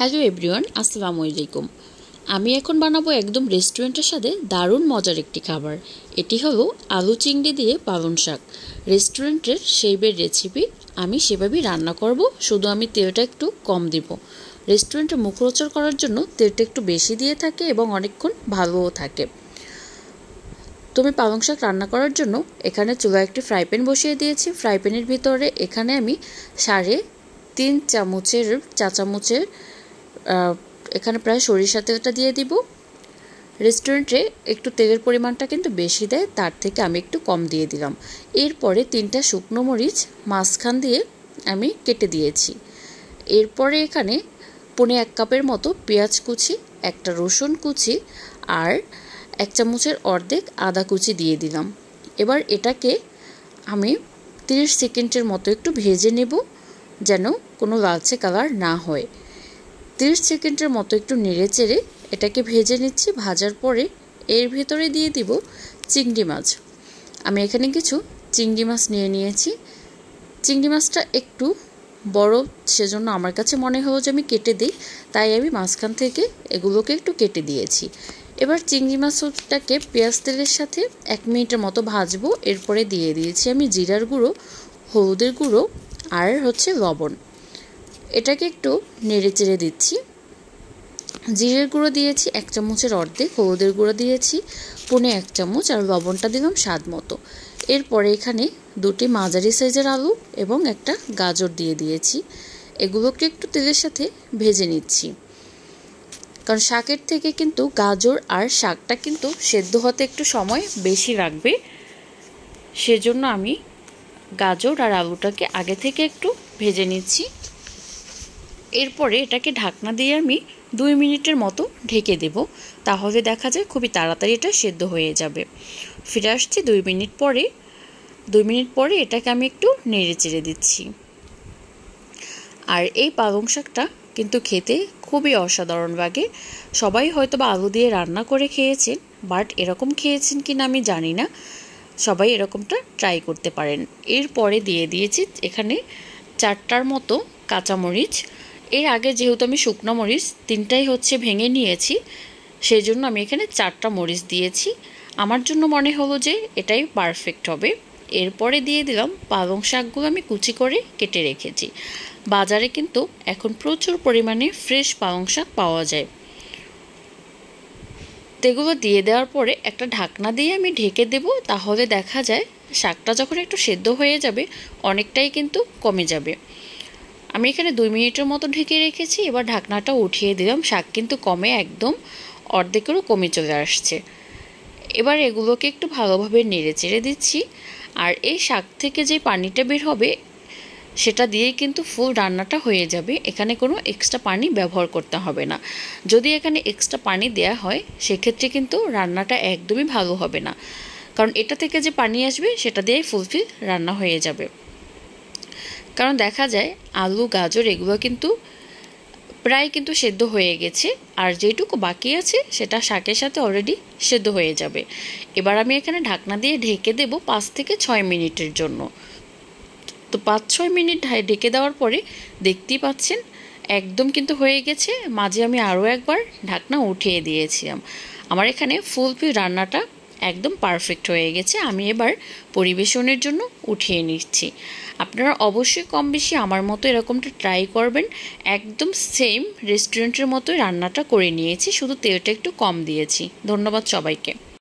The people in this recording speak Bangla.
হ্যালো এভরিওয়ান আসসালামু আলাইকুম আমি এখন বানাবো একদম রেস্টুরেন্টের সাথে দারুণ মজার একটি খাবার এটি হলো আলু চিংড়ি দিয়ে পালন শাক রেস্টুরেন্টের সেইবের রেসিপি আমি সেভাবেই রান্না করব শুধু আমি তেলটা একটু কম দিব রেস্টুরেন্টে মুখরোচর করার জন্য তেলটা একটু বেশি দিয়ে থাকে এবং অনেকক্ষণ ভালোও থাকে তুমি পালং শাক রান্না করার জন্য এখানে চুলা একটি ফ্রাই প্যান বসিয়ে দিয়েছি ফ্রাই প্যানের ভিতরে এখানে আমি সাড়ে তিন চামচের চা চামচের এখানে প্রায় সরিষা তেলটা দিয়ে দিব রেস্টুরেন্টে একটু তেলের পরিমাণটা কিন্তু বেশি দেয় তার থেকে আমি একটু কম দিয়ে দিলাম এরপরে তিনটা শুকনো মরিচ মাঝখান দিয়ে আমি কেটে দিয়েছি এরপরে এখানে পনে এক কাপের মতো পেঁয়াজ কুচি একটা রসুন কুচি আর এক চামচের অর্ধেক আদা কুচি দিয়ে দিলাম এবার এটাকে আমি তিরিশ সেকেন্ডের মতো একটু ভেজে নেব যেন কোনো লালচে কালার না হয় তিরিশ সেকেন্ডের মতো একটু নেড়ে চেড়ে এটাকে ভেজে নিচ্ছি ভাজার পরে এর ভেতরে দিয়ে দিব চিংড়ি মাছ আমি এখানে কিছু চিংড়ি মাছ নিয়ে নিয়েছি চিংড়ি মাছটা একটু বড় সেজন্য আমার কাছে মনে হয় যে আমি কেটে দিই তাই আমি মাঝখান থেকে এগুলোকে একটু কেটে দিয়েছি এবার চিংড়ি মাছটাকে পেঁয়াজ তেলের সাথে এক মিনিটের মতো ভাজবো এরপরে দিয়ে দিয়েছি আমি জিরার গুঁড়ো হলুদের গুঁড়ো আর হচ্ছে লবণ এটাকে একটু নেড়ে চেড়ে দিচ্ছি জিরের গুঁড়ো দিয়েছি এক চামচের অর্ধেক হলুদের গুঁড়ো দিয়েছি পুনে এক চামচ আর লবণটা দিলাম স্বাদ মতো এরপরে এখানে দুটি মাঝারি সাইজের আলু এবং একটা গাজর দিয়ে দিয়েছি এগুলোকে একটু তেলের সাথে ভেজে নিচ্ছি কারণ শাকের থেকে কিন্তু গাজর আর শাকটা কিন্তু সেদ্ধ হতে একটু সময় বেশি লাগবে সেজন্য আমি গাজর আর আলুটাকে আগে থেকে একটু ভেজে নিচ্ছি এরপরে এটাকে ঢাকনা দিয়ে আমি দুই মিনিটের মতো ঢেকে দেব তাহলে দেখা যায় খুবই তাড়াতাড়ি এটা সেদ্ধ হয়ে যাবে ফিরে আসছি দুই মিনিট পরে দুই মিনিট পরে এটাকে আমি একটু নেড়ে চেড়ে দিচ্ছি আর এই পালং শাকটা কিন্তু খেতে খুবই অসাধারণ লাগে সবাই হয়তো বা আলু দিয়ে রান্না করে খেয়েছেন বাট এরকম খেয়েছেন কি না আমি জানি না সবাই এরকমটা ট্রাই করতে পারেন এরপরে দিয়ে দিয়েছি এখানে চারটার মতো কাঁচামরিচ এর আগে যেহেতু আমি শুকনো মরিচ তিনটাই হচ্ছে ভেঙে নিয়েছি সেই জন্য আমি এখানে চারটা মরিচ দিয়েছি আমার জন্য মনে হলো যে এটাই পারফেক্ট হবে এরপরে দিয়ে দিলাম পালং শাকগুলো আমি কুচি করে কেটে রেখেছি বাজারে কিন্তু এখন প্রচুর পরিমাণে ফ্রেশ পালং শাক পাওয়া যায় তেগুলো দিয়ে দেওয়ার পরে একটা ঢাকনা দিয়ে আমি ঢেকে দেব তাহলে দেখা যায় শাকটা যখন একটু সেদ্ধ হয়ে যাবে অনেকটাই কিন্তু কমে যাবে আমি এখানে দুই মিনিটের মতো ঢেকে রেখেছি এবার ঢাকনাটা উঠিয়ে দিলাম শাক কিন্তু কমে একদম অর্ধেকেরও কমে চলে আসছে এবার এগুলোকে একটু ভালোভাবে নেড়ে চেড়ে দিচ্ছি আর এই শাক থেকে যে পানিটা বের হবে সেটা দিয়েই কিন্তু ফুল রান্নাটা হয়ে যাবে এখানে কোনো এক্সট্রা পানি ব্যবহার করতে হবে না যদি এখানে এক্সট্রা পানি দেয়া হয় সেক্ষেত্রে কিন্তু রান্নাটা একদমই ভালো হবে না কারণ এটা থেকে যে পানি আসবে সেটা দিয়েই ফুলফিল রান্না হয়ে যাবে কারণ দেখা যায় আলু গাজর এগুলো কিন্তু প্রায় কিন্তু সেদ্ধ হয়ে গেছে আর যেটুকু বাকি আছে সেটা শাকের সাথে অলরেডি সেদ্ধ হয়ে যাবে এবার আমি এখানে ঢাকনা দিয়ে ঢেকে দেব পাঁচ থেকে ছয় মিনিটের জন্য তো পাঁচ ছয় মিনিট ঢেকে দেওয়ার পরে দেখতেই পাচ্ছেন একদম কিন্তু হয়ে গেছে মাঝে আমি আরও একবার ঢাকনা উঠিয়ে দিয়েছিলাম আমার এখানে ফুলপি রান্নাটা একদম পারফেক্ট হয়ে গেছে আমি এবার পরিবেশনের জন্য উঠিয়ে নিচ্ছি আপনারা অবশ্যই কম বেশি আমার মতো এরকমটা ট্রাই করবেন একদম সেম রেস্টুরেন্টের মতোই রান্নাটা করে নিয়েছি শুধু তেলটা একটু কম দিয়েছি ধন্যবাদ সবাইকে